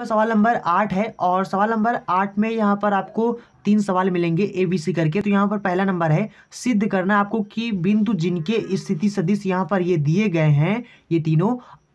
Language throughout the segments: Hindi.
आपका सवाल नंबर आठ है और सवाल नंबर आठ में यहाँ पर आपको तीन सवाल मिलेंगे ए बी सी करके तो यहाँ पर पहला नंबर है सिद्ध करना आपको कि बिंदु जिनके स्थिति सदिश यहाँ पर ये दिए गए हैं ये तीनों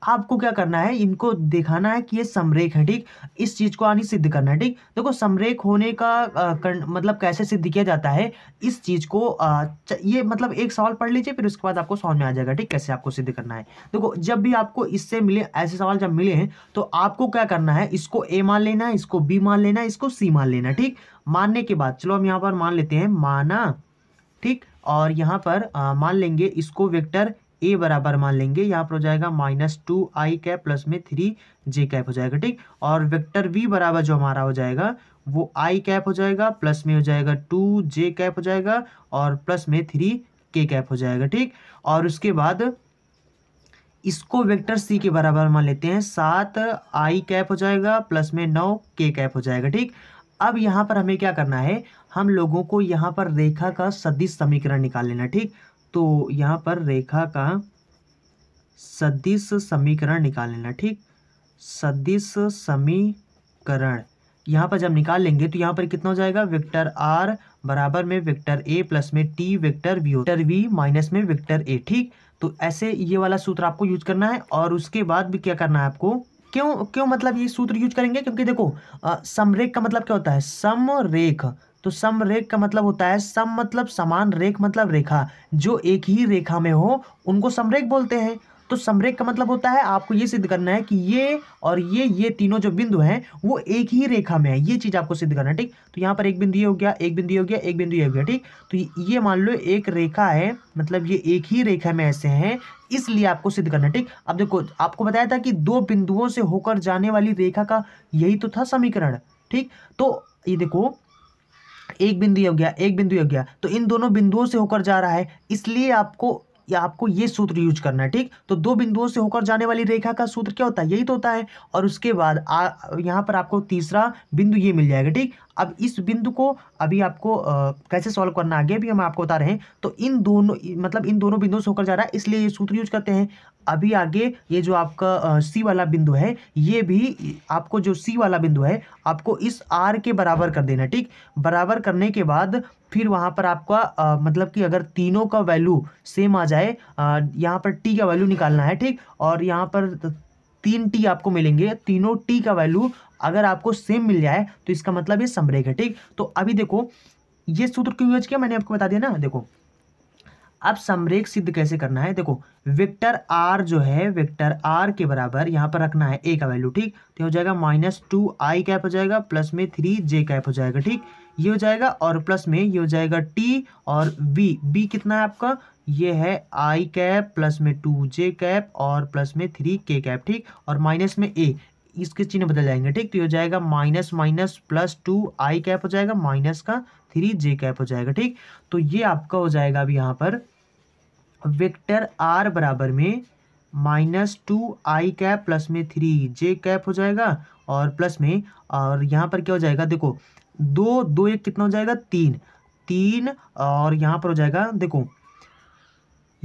आपको क्या करना है इनको दिखाना है कि ये समरेख है ठीक इस चीज़ को आनी सिद्ध करना है ठीक देखो समरेख होने का आ, कर, मतलब कैसे सिद्ध किया जाता है इस चीज़ को आ, च, ये मतलब एक सवाल पढ़ लीजिए फिर उसके बाद आपको समझ में आ जाएगा ठीक कैसे आपको सिद्ध करना है देखो जब भी आपको इससे मिले ऐसे सवाल जब मिले हैं तो आपको क्या करना है इसको ए मान लेना है इसको बी मान लेना है इसको सी मान लेना ठीक मानने के बाद चलो हम यहाँ पर मान लेते हैं माना ठीक और यहाँ पर मान लेंगे इसको वेक्टर ए बराबर मान लेंगे यहाँ पर हो जाएगा minus two I cap plus में थ्री जे कैप हो जाएगा ठीक और वेक्टर वी बराबर जो हमारा हो जाएगा वो आई कैप हो जाएगा प्लस में हो जाएगा टू जे कैप हो जाएगा और प्लस में थ्री के कैप हो जाएगा ठीक और उसके बाद इसको वेक्टर सी के बराबर मान लेते हैं सात आई कैप हो जाएगा प्लस में नौ के कैप हो जाएगा ठीक अब यहाँ पर हमें क्या करना है हम लोगों को यहाँ पर रेखा का सदिश समीकरण निकाल लेना ठीक तो यहाँ पर रेखा का सदिश समीकरण निकाल लेना ठीक सदिश समीकरण यहाँ पर जब निकाल लेंगे तो यहाँ पर कितना हो जाएगा वेक्टर आर बराबर में वेक्टर ए प्लस में T vector V vector V minus में वेक्टर ए ठीक तो ऐसे ये वाला सूत्र आपको यूज करना है और उसके बाद भी क्या करना है आपको क्यों क्यों मतलब ये सूत्र यूज करेंगे क्योंकि देखो समरेख का मतलब क्या होता है समरेख तो सम रेख का मतलब होता है सम मतलब समान रेख मतलब रेखा जो एक ही रेखा में हो उनको समरेख बोलते हैं तो समरेख का मतलब होता है आपको ये सिद्ध करना है कि ये और ये ये तीनों जो बिंदु हैं वो एक ही रेखा में है ये चीज़ आपको सिद्ध करना है ठीक तो यहाँ पर एक बिंदु ये हो गया एक बिंदु ये हो गया एक बिंदु ये हो गया ठीक तो ये मान लो एक रेखा है मतलब ये एक ही रेखा में ऐसे हैं इसलिए आपको सिद्ध करना है ठीक अब देखो आपको बताया था कि दो बिंदुओं से होकर जाने वाली रेखा का यही तो था समीकरण ठीक तो ये देखो एक बिंदु यह गया एक बिंदु यह गया तो इन दोनों बिंदुओं से होकर जा रहा है इसलिए आपको या आपको ये सूत्र यूज करना है ठीक तो दो बिंदुओं से होकर जाने वाली रेखा का सूत्र क्या होता है यही तो होता है और उसके बाद यहाँ पर आपको तीसरा बिंदु ये मिल जाएगा ठीक अब इस बिंदु को अभी आपको आ, कैसे सॉल्व करना आगे भी हम आपको बता रहे हैं तो इन दोनों मतलब इन दोनों बिंदुओं से होकर जा रहा है इसलिए ये सूत्र यूज करते हैं अभी आगे ये जो आपका सी वाला बिंदु है ये भी आपको जो सी वाला बिंदु है आपको इस आर के बराबर कर देना ठीक बराबर करने के बाद फिर वहाँ पर आपका आ, मतलब कि अगर तीनों का वैल्यू सेम आ जाए यहाँ पर टी का वैल्यू निकालना है ठीक और यहाँ पर तीन टी आपको मिलेंगे तीनों टी का वैल्यू अगर आपको सेम मिल जाए तो इसका मतलब ये समरेख है ठीक तो अभी देखो ये सूत्र क्यों यूज किया मैंने आपको बता दिया ना देखो अब समरेख सिद्ध कैसे करना है देखो वेक्टर आर जो है वेक्टर आर के बराबर यहाँ पर रखना है ए का वैल्यू ठीक तो हो जाएगा माइनस टू आई कैप हो जाएगा प्लस में थ्री जे कैप हो जाएगा ठीक ये हो जाएगा और प्लस में ये हो जाएगा टी और बी बी कितना है आपका ये है आई कैप प्लस में टू जे कैप और प्लस में थ्री के कैप ठीक और माइनस में ए इसके चिन्ह बदल जाएंगे ठीक तो ये हो जाएगा minus minus plus two I cap हो जाएगा माइनस का थ्री जे कैप हो जाएगा ठीक तो ये आपका हो जाएगा अब यहाँ पर वेक्टर आर बराबर में minus two I cap plus में थ्री जे कैप हो जाएगा और प्लस में और यहाँ पर क्या हो जाएगा देखो दो दो एक कितना हो जाएगा तीन तीन और यहाँ पर हो जाएगा देखो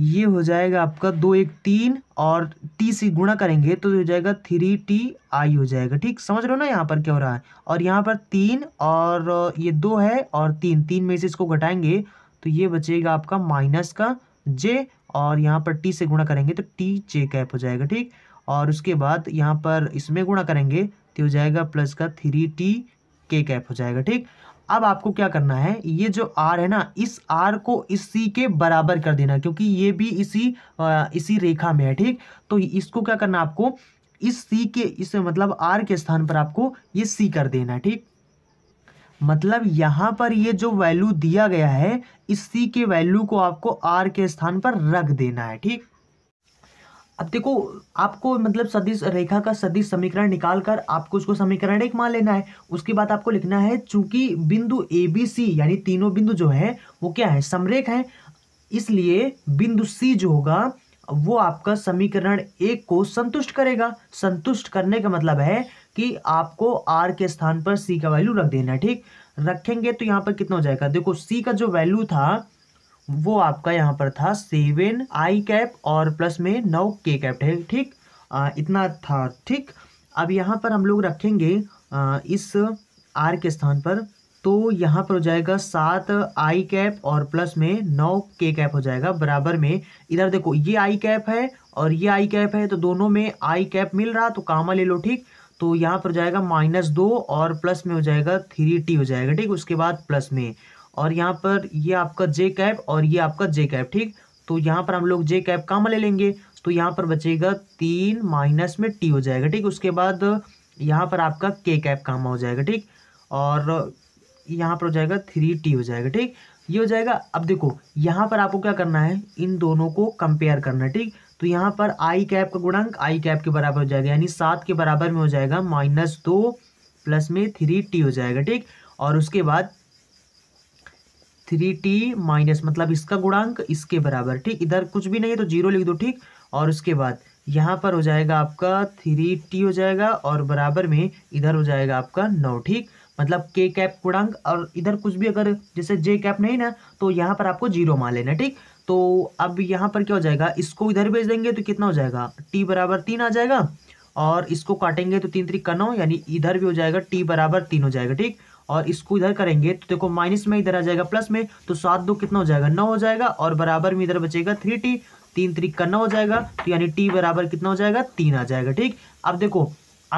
ये हो जाएगा आपका दो एक तीन और टी से गुणा करेंगे तो हो जाएगा थ्री टी आई हो जाएगा ठीक समझ लो ना यहाँ पर क्या हो रहा है और यहाँ पर तीन और ये दो है और तीन तीन में से इसको घटाएंगे तो ये बचेगा आपका माइनस का जे और यहाँ पर टी से गुणा करेंगे तो टी जे कैप हो जाएगा ठीक और उसके बाद यहाँ पर इसमें गुणा करेंगे तो हो जाएगा प्लस का थ्री टी के कैप हो जाएगा ठीक अब आपको क्या करना है ये जो आर है ना इस आर को इसी के बराबर कर देना क्योंकि ये भी इसी आ, इसी रेखा में है ठीक तो इसको क्या करना आपको इस सी के इस मतलब आर के स्थान पर आपको ये सी कर देना है ठीक मतलब यहाँ पर ये जो वैल्यू दिया गया है इस सी के वैल्यू को आपको आर के स्थान पर रख देना है ठीक अब देखो आपको मतलब सदिश रेखा का सदिश समीकरण निकाल कर आपको उसको समीकरण एक मान लेना है उसके बाद आपको लिखना है चूंकि बिंदु ए बी सी यानी तीनों बिंदु जो है वो क्या है समरेख है इसलिए बिंदु सी जो होगा वो आपका समीकरण एक को संतुष्ट करेगा संतुष्ट करने का मतलब है कि आपको आर के स्थान पर सी का वैल्यू रख देना है ठीक रखेंगे तो यहाँ पर कितना हो जाएगा देखो सी का जो वैल्यू था वो आपका यहाँ पर था सेवन आई कैप और प्लस में नौ के कैप है ठीक इतना था ठीक अब यहाँ पर हम लोग रखेंगे इस आर के स्थान पर तो यहाँ पर हो जाएगा सात आई कैप और प्लस में नौ के कैप हो जाएगा बराबर में इधर देखो ये आई कैप है और ये आई कैप है तो दोनों में आई कैप मिल रहा तो कामा ले लो ठीक तो यहाँ पर जाएगा माइनस दो और प्लस में हो जाएगा थ्री टी हो जाएगा ठीक उसके बाद प्लस में और यहाँ पर ये आपका जे कैप और ये आपका जे कैप ठीक तो यहाँ पर हम लोग जे कैप कहाँ ले लेंगे तो यहाँ पर बचेगा तीन माइनस में टी हो जाएगा ठीक उसके बाद यहाँ पर आपका के कैप काम हो जाएगा ठीक और यहाँ पर हो जाएगा थ्री टी हो जाएगा ठीक ये हो जाएगा अब देखो यहाँ पर आपको क्या करना है इन दोनों को कंपेयर करना है ठीक तो यहाँ पर आई कैप का गुणांक आई कैप के बराबर हो जाएगा यानी सात के बराबर में हो जाएगा माइनस दो प्लस में थ्री टी हो जाएगा ठीक और उसके बाद थ्री टी माइनस मतलब इसका गुणांक इसके बराबर ठीक इधर कुछ भी नहीं है तो जीरो लिख दो ठीक और उसके बाद यहाँ पर हो जाएगा आपका थ्री टी हो जाएगा और बराबर में इधर हो जाएगा आपका नौ ठीक मतलब के कैप गुणांक और इधर कुछ भी अगर जैसे जे कैप नहीं ना तो यहाँ पर आपको जीरो मान लेना ठीक तो अब यहाँ पर क्या हो जाएगा इसको इधर भेज देंगे तो कितना हो जाएगा टी बराबर तीन आ जाएगा और इसको काटेंगे तो तीन त्रिक का नौ यानी इधर भी हो जाएगा टी बराबर तीन हो जाएगा ठीक और इसको इधर करेंगे तो देखो माइनस में इधर आ जाएगा प्लस में तो सात दो कितना हो जाएगा नौ हो जाएगा और बराबर में इधर बचेगा थ्री टी तीन त्रिक का नौ हो जाएगा तो यानी टी बराबर कितना हो जाएगा तीन आ जाएगा ठीक अब देखो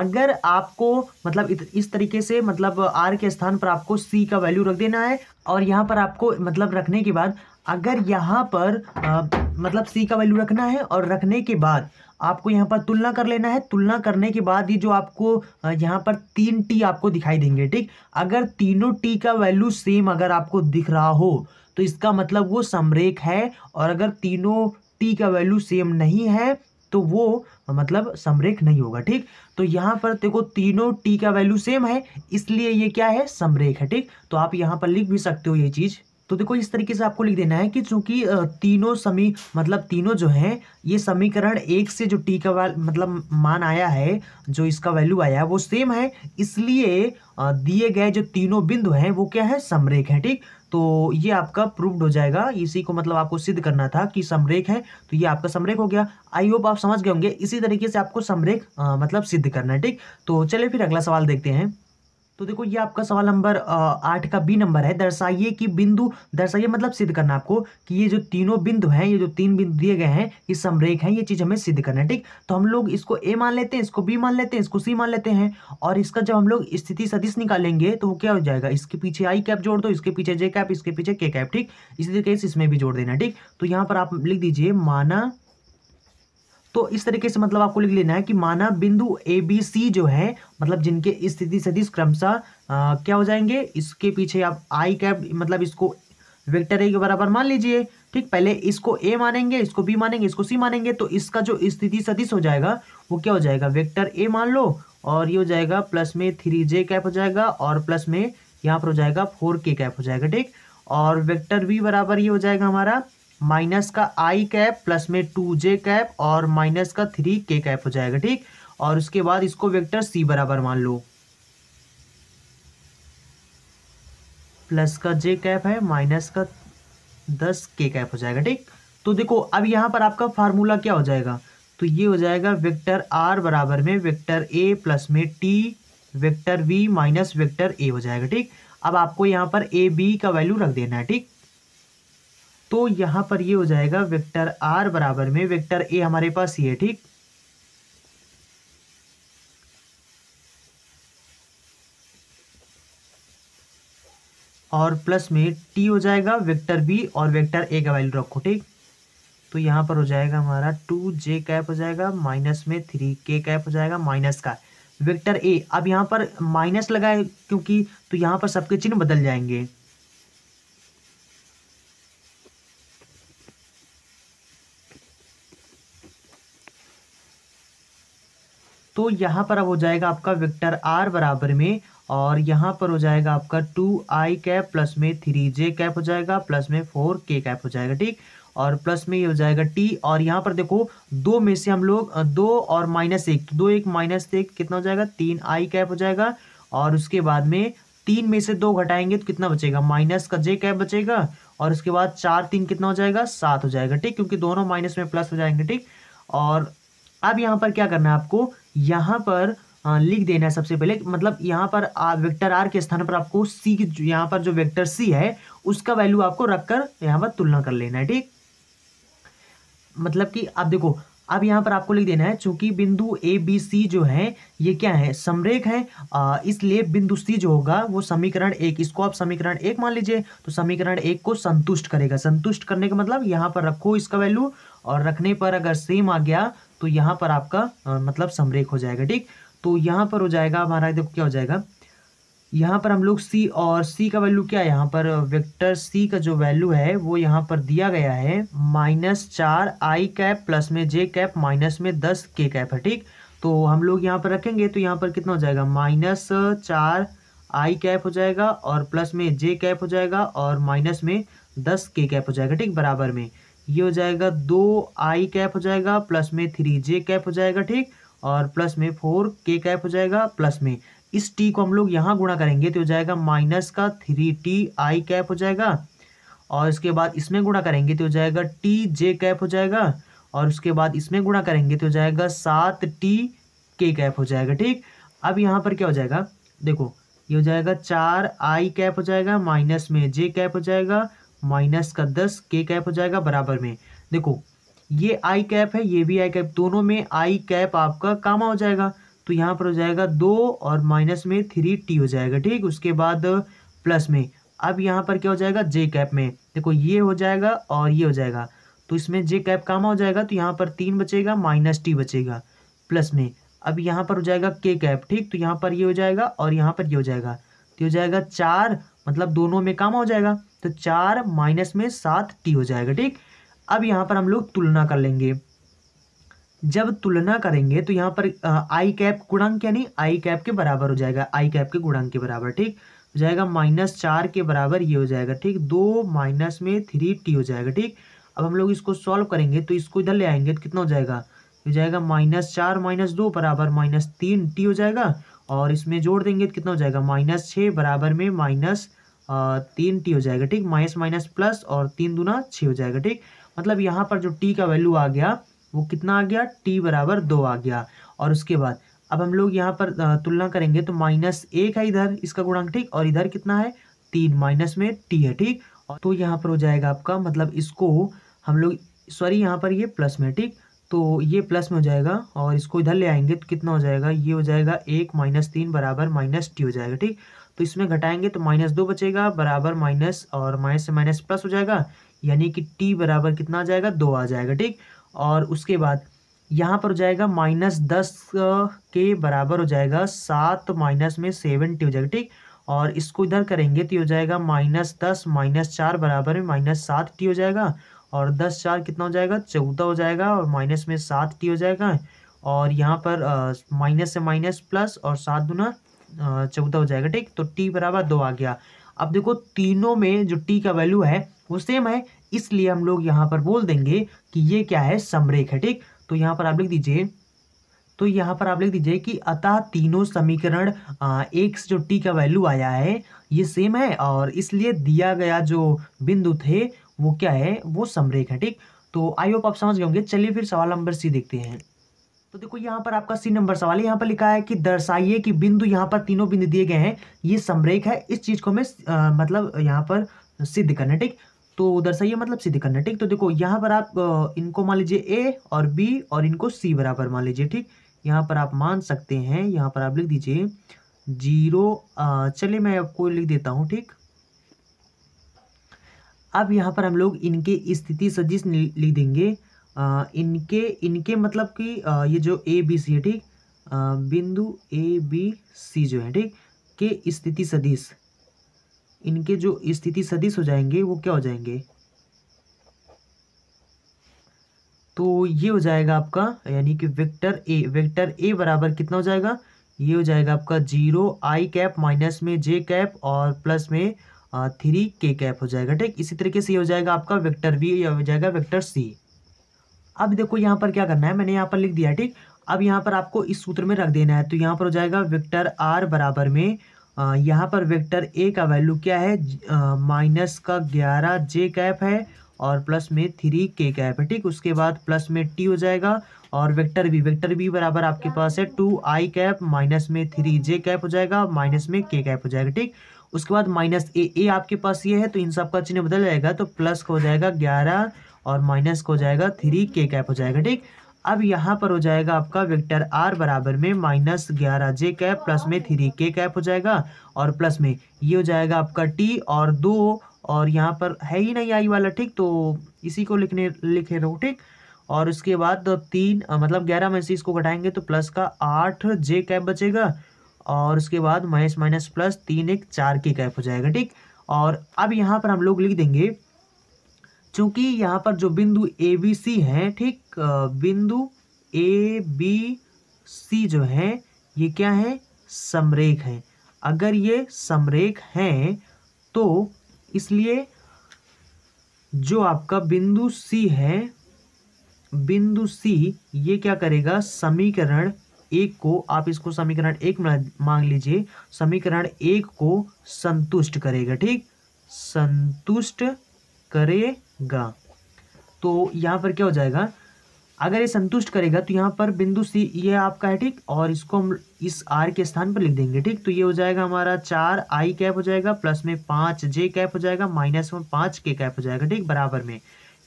अगर आपको मतलब इस तरीके से मतलब आर के स्थान पर आपको सी का वैल्यू रख देना है और यहाँ पर आपको मतलब रखने के बाद अगर यहाँ पर आ, मतलब सी का वैल्यू रखना है और रखने के बाद आपको यहाँ पर तुलना कर लेना है तुलना करने के बाद ये जो आपको यहाँ पर तीन टी आपको दिखाई देंगे ठीक अगर तीनों टी का वैल्यू सेम अगर आपको दिख रहा हो तो इसका मतलब वो समरेख है और अगर तीनों टी का वैल्यू सेम नहीं है तो वो मतलब समरेख नहीं होगा ठीक तो यहाँ पर देखो तीनों टी का वैल्यू सेम है इसलिए ये क्या है समरेख है ठीक तो आप यहाँ पर लिख भी सकते हो ये चीज़ तो देखो इस तरीके से आपको लिख देना है कि चूंकि तीनों समी मतलब तीनों जो हैं ये समीकरण एक से जो टी का मतलब मान आया है जो इसका वैल्यू आया है वो सेम है इसलिए दिए गए जो तीनों बिंदु हैं वो क्या है समरेख है ठीक तो ये आपका प्रूव्ड हो जाएगा इसी को मतलब आपको सिद्ध करना था कि समरेख है तो ये आपका समरेख हो गया आई होप आप समझ गए होंगे इसी तरीके से आपको समरेख मतलब सिद्ध करना है ठीक तो चलिए फिर अगला सवाल देखते हैं तो देखो ये आपका सवाल नंबर आठ का बी नंबर है दर्शाइए कि बिंदु दर्शाइए मतलब सिद्ध करना आपको कि ये जो तीनों बिंदु हैं ये जो तीन बिंदु दिए गए हैं ये समरेख हैं ये चीज़ हमें सिद्ध करना है ठीक तो हम लोग इसको ए मान लेते हैं इसको बी मान लेते हैं इसको सी मान लेते हैं और इसका जब हम लोग स्थिति सदिश निकालेंगे तो वो क्या हो जाएगा इसके पीछे आई कैप जोड़ दो इसके पीछे जे कैप इसके पीछे के कैप ठीक इसी तरीके से इसमें भी जोड़ देना ठीक तो यहाँ पर आप लिख दीजिए माना तो इस तरीके से मतलब आपको लिख लेना है कि माना बिंदु ए बी सी जो है मतलब जिनके स्थिति सदिश क्रमशः क्या हो जाएंगे इसके पीछे आप आई कैप मतलब इसको वेक्टर ए के बराबर मान लीजिए ठीक पहले इसको ए मानेंगे इसको बी मानेंगे इसको सी मानेंगे तो इसका जो स्थिति सदिश हो जाएगा वो क्या हो जाएगा वेक्टर ए मान लो और ये हो जाएगा प्लस में थ्री जे कैप हो जाएगा और प्लस में यहाँ पर हो जाएगा फोर के कैप हो जाएगा ठीक और वेक्टर बी बराबर ये हो जाएगा हमारा माइनस का आई कैप प्लस में टू जे कैप और माइनस का थ्री के कैप हो जाएगा ठीक और उसके बाद इसको वेक्टर सी बराबर मान लो प्लस का जे कैप है माइनस का दस के कैप हो जाएगा ठीक तो देखो अब यहाँ पर आपका फार्मूला क्या हो जाएगा तो ये हो जाएगा वेक्टर आर बराबर में वेक्टर ए प्लस में T vector V minus vector A हो जाएगा ठीक अब आपको यहाँ पर ए बी का वैल्यू रख देना है ठीक तो यहां पर ये हो जाएगा वेक्टर आर बराबर में वेक्टर ए हमारे पास ये ठीक और प्लस में टी हो जाएगा वेक्टर बी और वेक्टर ए का वैल्यू रखो ठीक तो यहां पर हो जाएगा हमारा टू जे कैप हो जाएगा माइनस में थ्री के कैप हो जाएगा माइनस का वेक्टर ए अब यहां पर माइनस लगाए क्योंकि तो यहां पर सबके चिन्ह बदल जाएंगे तो यहाँ पर अब हो जाएगा आपका वेक्टर आर बराबर में और यहाँ पर हो जाएगा आपका टू आई कैप प्लस में थ्री जे कैप हो जाएगा प्लस में फोर के कैप हो जाएगा ठीक और प्लस में ये हो जाएगा टी और यहाँ पर देखो दो में से हम लोग दो और माइनस एक तो दो एक माइनस एक कितना हो जाएगा तीन आई कैप हो जाएगा और उसके बाद में तीन में से दो घटाएंगे तो कितना बचेगा माइनस का जे कैप बचेगा और उसके बाद चार तीन कितना हो जाएगा सात हो जाएगा ठीक क्योंकि दोनों माइनस में प्लस हो जाएंगे ठीक और अब यहाँ पर क्या करना है आपको यहाँ पर लिख देना है सबसे पहले मतलब यहाँ पर वेक्टर आर के स्थान पर आपको सी यहाँ पर जो वेक्टर सी है उसका वैल्यू आपको रखकर यहाँ पर तुलना कर लेना है ठीक मतलब कि आप देखो अब यहाँ पर आपको लिख देना है चूंकि बिंदु ए बी सी जो है ये क्या है समरेख है इसलिए बिंदु सी जो होगा वो समीकरण एक इसको आप समीकरण एक मान लीजिए तो समीकरण एक को संतुष्ट करेगा संतुष्ट करने का मतलब यहाँ पर रखो इसका वैल्यू और रखने पर अगर सेम आ गया तो यहाँ पर आपका आ, मतलब समरेख हो जाएगा ठीक तो यहाँ पर हो जाएगा हमारा देखो क्या हो जाएगा यहाँ पर हम लोग सी और सी का वैल्यू क्या है यहाँ पर वेक्टर सी का जो वैल्यू है वो यहाँ पर दिया गया है माइनस चार आई कैप प्लस में जे कैप माइनस में दस के कैप है ठीक तो हम लोग यहाँ पर रखेंगे तो यहाँ पर कितना हो जाएगा माइनस चार आई कैप हो जाएगा और प्लस में जे कैप हो जाएगा और माइनस में दस के कैप हो जाएगा ठीक बराबर में ये हो जाएगा दो आई कैप हो जाएगा प्लस में थ्री जे कैप हो जाएगा ठीक और प्लस में फोर के कैप हो जाएगा प्लस में इस टी को हम लोग यहाँ गुणा करेंगे तो हो जाएगा माइनस का थ्री टी आई कैप हो जाएगा और इसके बाद इसमें गुणा करेंगे तो हो जाएगा टी जे कैप हो जाएगा और उसके बाद इसमें गुणा करेंगे तो हो जाएगा सात टी के कैप हो जाएगा ठीक अब यहाँ पर क्या हो जाएगा देखो ये हो जाएगा चार आई कैप हो जाएगा माइनस में जे कैप हो जाएगा माइनस का दस के कैप हो जाएगा बराबर में देखो ये आई कैप है ये भी आई कैप दोनों में आई कैप आपका कामा हो जाएगा तो यहाँ पर हो जाएगा दो और माइनस में थ्री टी हो जाएगा ठीक उसके बाद प्लस में अब यहाँ पर क्या हो जाएगा जे कैप में देखो ये हो जाएगा और ये हो जाएगा तो इसमें जे कैप कामा हो जाएगा तो यहाँ पर तीन बचेगा माइनस टी बचेगा प्लस में अब यहाँ पर हो जाएगा के कैप ठीक तो यहाँ पर ये हो जाएगा और यहाँ पर ये हो जाएगा तो हो जाएगा चार मतलब दोनों में काम हो जाएगा तो चार माइनस में सात टी हो जाएगा ठीक अब यहाँ पर हम लोग तुलना कर लेंगे जब तुलना करेंगे तो यहाँ पर आई कैप गुणांक यानी आई कैप के बराबर हो जाएगा आई कैप के गुणांक के बराबर ठीक हो जाएगा माइनस चार के बराबर ये हो जाएगा ठीक दो माइनस में थ्री टी हो जाएगा ठीक अब हम लोग इसको सॉल्व करेंगे तो इसको इधर ले आएंगे तो कितना हो जाएगा हो जाएगा माइनस चार माइनस दो बराबर माइनस तीन टी हो जाएगा और इसमें जोड़ देंगे तो कितना हो जाएगा माइनस छः बराबर में माइनस तीन टी हो जाएगा ठीक माइनस माइनस प्लस और तीन दूना छः हो जाएगा ठीक मतलब यहाँ पर जो टी का वैल्यू आ गया वो कितना आ गया टी बराबर दो आ गया और उसके बाद अब हम लोग यहाँ पर तुलना करेंगे तो माइनस एक है इधर इसका गुणांक ठीक और इधर कितना है तीन माइनस में टी है ठीक और तो यहाँ पर हो जाएगा आपका मतलब इसको हम लोग सॉरी यहाँ पर ये प्लस में ठीक तो ये प्लस में हो जाएगा और इसको इधर ले आएंगे तो कितना हो जाएगा ये हो जाएगा एक माइनस तीन बराबर माइनस टी हो जाएगा ठीक तो इसमें घटाएंगे तो माइनस दो बचेगा बराबर माइनस और माइनस से माइनस प्लस हो जाएगा यानी कि टी बराबर कितना आ जाएगा दो आ जाएगा ठीक और उसके बाद यहाँ पर हो जाएगा माइनस दस के बराबर हो जाएगा सात माइनस में सेवन टी हो जाएगा ठीक और इसको इधर करेंगे तो हो जाएगा माइनस दस माइनस चार बराबर में माइनस सात टी हो जाएगा और दस चार कितना हो जाएगा चौदह हो जाएगा और माइनस में सात टी हो जाएगा और यहाँ पर माइनस से माइनस प्लस और सात दुना चौदह हो जाएगा ठीक तो टी बराबर दो आ गया अब देखो तीनों में जो टी का वैल्यू है वो सेम है इसलिए हम लोग यहाँ पर बोल देंगे कि ये क्या है समरेख है ठीक तो यहाँ पर आप लिख दीजिए तो यहाँ पर आप लिख दीजिए कि अतः तीनों समीकरण एक जो टी का वैल्यू आया है ये सेम है और इसलिए दिया गया जो बिंदु थे वो क्या है वो समरेख है ठीक तो आई होप आप समझ गए होंगे चलिए फिर सवाल नंबर सी देखते हैं तो देखो यहाँ पर आपका सी नंबर सवाल यहाँ पर लिखा है कि दर्शाइए कि बिंदु यहाँ पर तीनों बिंदु दिए गए हैं ये समरेख है इस चीज़ को हमें मतलब यहाँ पर सिद्ध करना ठीक तो दर्शाइए मतलब सिद्ध करना ठीक तो देखो यहाँ पर आप इनको मान लीजिए ए और बी और इनको सी बराबर मान लीजिए ठीक यहाँ पर आप मान सकते हैं यहाँ पर आप लिख दीजिए जीरो चलिए मैं आपको लिख देता हूँ ठीक अब यहाँ पर हम लोग इनके स्थिति सदिश लिख देंगे आ, इनके इनके मतलब कि ये जो ए बी सी है ठीक बिंदु ए बी सी जो है ठीक के स्थिति सदिश इनके जो स्थिति सदिश हो जाएंगे वो क्या हो जाएंगे तो ये हो जाएगा आपका यानी कि वेक्टर ए वेक्टर ए बराबर कितना हो जाएगा ये हो जाएगा आपका जीरो आई कैप माइनस में जे कैप और प्लस में थ्री के कैप हो जाएगा ठीक इसी तरीके से ये हो जाएगा आपका वेक्टर वी या हो जाएगा वेक्टर सी अब देखो यहाँ पर क्या करना है मैंने यहाँ पर लिख दिया ठीक अब यहाँ पर आपको इस सूत्र में रख देना है तो यहाँ पर हो जाएगा वेक्टर आर बराबर में यहाँ पर वेक्टर ए का वैल्यू क्या है माइनस का ग्यारह जे कैप है और प्लस में थ्री के कैप है ठीक उसके बाद प्लस में टी हो जाएगा और वेक्टर बी वेक्टर बी बराबर आपके पास है टू आई कैप माइनस में थ्री जे कैप हो जाएगा माइनस में के कैप हो जाएगा ठीक उसके बाद माइनस ए ए आपके पास ये है तो इन सब का चिन्ह बदल जाएगा तो प्लस का हो जाएगा ग्यारह और माइनस का हो जाएगा थ्री के कैप हो जाएगा ठीक अब यहाँ पर हो जाएगा आपका वेक्टर आर बराबर में माइनस ग्यारह जे कैप प्लस में थ्री के कैप हो जाएगा और प्लस में ये हो जाएगा आपका टी और दो और यहाँ पर है ही नहीं आई वाला ठीक तो इसी को लिखने लिखे रहो ठीक और उसके बाद तो तीन मतलब ग्यारह में से इसको घटाएंगे तो प्लस का आठ जे कैप बचेगा और उसके बाद माइनस माइनस प्लस तीन एक चार के कैप हो जाएगा ठीक और अब यहाँ पर हम लोग लिख देंगे चूंकि यहाँ पर जो बिंदु ए बी सी है ठीक बिंदु ए बी सी जो है ये क्या है समरेख है अगर ये समरेख है तो इसलिए जो आपका बिंदु सी है बिंदु सी ये क्या करेगा समीकरण एक को आप इसको समीकरण एक मांग लीजिए समीकरण एक को संतुष्ट करेगा ठीक संतुष्ट करेगा तो यहाँ पर क्या हो जाएगा अगर ये संतुष्ट करेगा तो यहाँ पर बिंदु सी ये आपका है ठीक और इसको हम इस आर के स्थान पर लिख देंगे ठीक तो ये हो जाएगा हमारा चार आई कैप हो जाएगा प्लस में पाँच जे कैप हो जाएगा माइनस में पाँच के कैप हो जाएगा ठीक बराबर में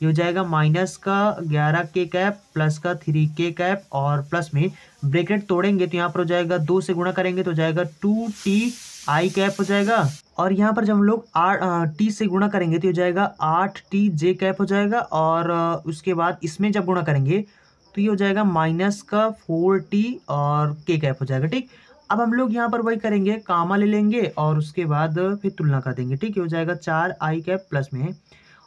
ये हो जाएगा माइनस का ग्यारह के कैप प्लस का थ्री के कैप और प्लस में ब्रेकेट तोड़ेंगे तो यहाँ पर हो जाएगा दो से गुणा करेंगे तो हो जाएगा टू टी आई कैप हो जाएगा और यहाँ पर जब हम लोग आठ टी से गुणा करेंगे तो हो जाएगा आठ टी जे कैप हो जाएगा और उसके बाद इसमें जब गुणा करेंगे तो ये हो जाएगा माइनस का फोर टी और के कैप हो जाएगा ठीक अब हम लोग यहाँ पर वही करेंगे कामा ले लेंगे और उसके बाद फिर तुलना कर देंगे ठीक है हो जाएगा चार आई कैप प्लस में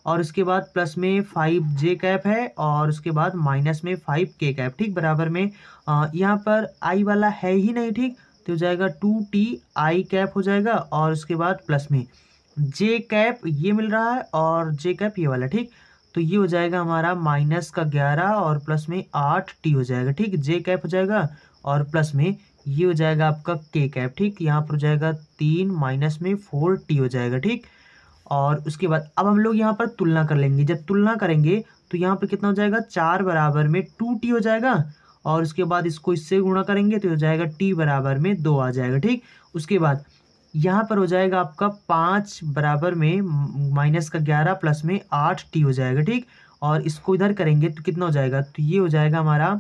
और उसके बाद प्लस में फाइव जे कैप है और उसके बाद माइनस में फाइव के कैप ठीक बराबर में यहाँ पर आई वाला है ही नहीं ठीक तो जाएगा टू टी आई कैप हो जाएगा और उसके बाद प्लस में जे कैप ये मिल रहा है और जे कैप ये वाला ठीक तो ये हो जाएगा हमारा माइनस का ग्यारह और प्लस में आठ टी हो जाएगा ठीक जे कैप हो जाएगा और प्लस में ये हो जाएगा आपका के कैप ठीक यहाँ पर हो जाएगा तीन माइनस में फोर टी हो जाएगा ठीक और उसके बाद अब हम लोग यहाँ पर तुलना कर लेंगे जब तुलना करेंगे तो यहाँ पर कितना हो जाएगा चार बराबर में टू टी हो जाएगा और उसके बाद इसको इससे गुणा करेंगे तो हो जाएगा टी बराबर में दो आ जाएगा ठीक उसके बाद यहाँ पर हो जाएगा आपका पाँच बराबर में माइनस का ग्यारह प्लस में आठ टी हो जाएगा ठीक और इसको इधर करेंगे तो कितना हो जाएगा तो ये हो जाएगा हमारा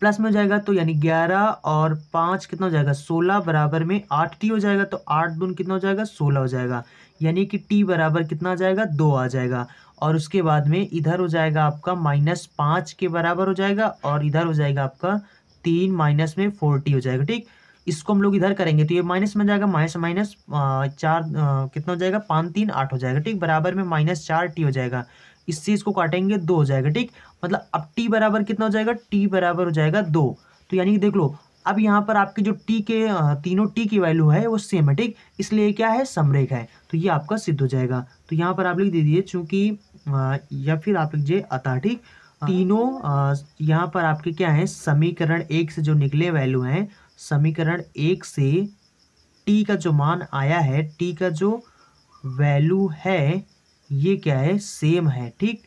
प्लस में हो जाएगा तो यानी ग्यारह और पाँच कितना हो जाएगा सोलह बराबर में आठ टी हो जाएगा तो आठ दून कितना हो जाएगा सोलह हो जाएगा यानी कि टी बराबर कितना आ जाएगा दो आ जाएगा और उसके बाद में इधर हो जाएगा आपका माइनस पाँच के बराबर हो जाएगा और इधर हो जाएगा आपका तीन माइनस में फोर टी हो जाएगा ठीक इसको हम लोग इधर करेंगे तो ये माइनस में जाएगा माइनस माइनस चार कितना हो जाएगा पाँच तीन आठ हो जाएगा ठीक बराबर में माइनस चार टी हो जाएगा इससे इसको काटेंगे दो हो जाएगा ठीक मतलब अब टी बराबर कितना हो जाएगा टी बराबर हो जाएगा दो तो यानी कि देख लो अब यहाँ पर आपके जो टी के तीनों टी की वैल्यू है वो सेम है ठीक इसलिए क्या है समरेख है तो ये आपका सिद्ध हो जाएगा तो यहाँ पर आप लिख दीजिए चूँकि या फिर आप लिखिए अतः ठीक हाँ। तीनों यहाँ पर आपके क्या है समीकरण एक से जो निकले वैल्यू हैं समीकरण एक से टी का जो मान आया है टी का जो वैल्यू है ये क्या है सेम है ठीक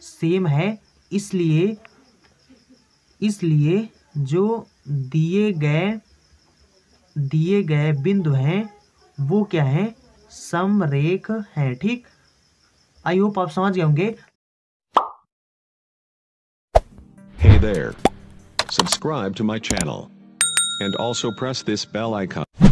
सेम है इसलिए इसलिए जो दिए गए दिए गए बिंदु हैं वो क्या है समरेख हैं ठीक आई होप आप समझ गए होंगे Hey there. Subscribe to my channel and also press this bell icon.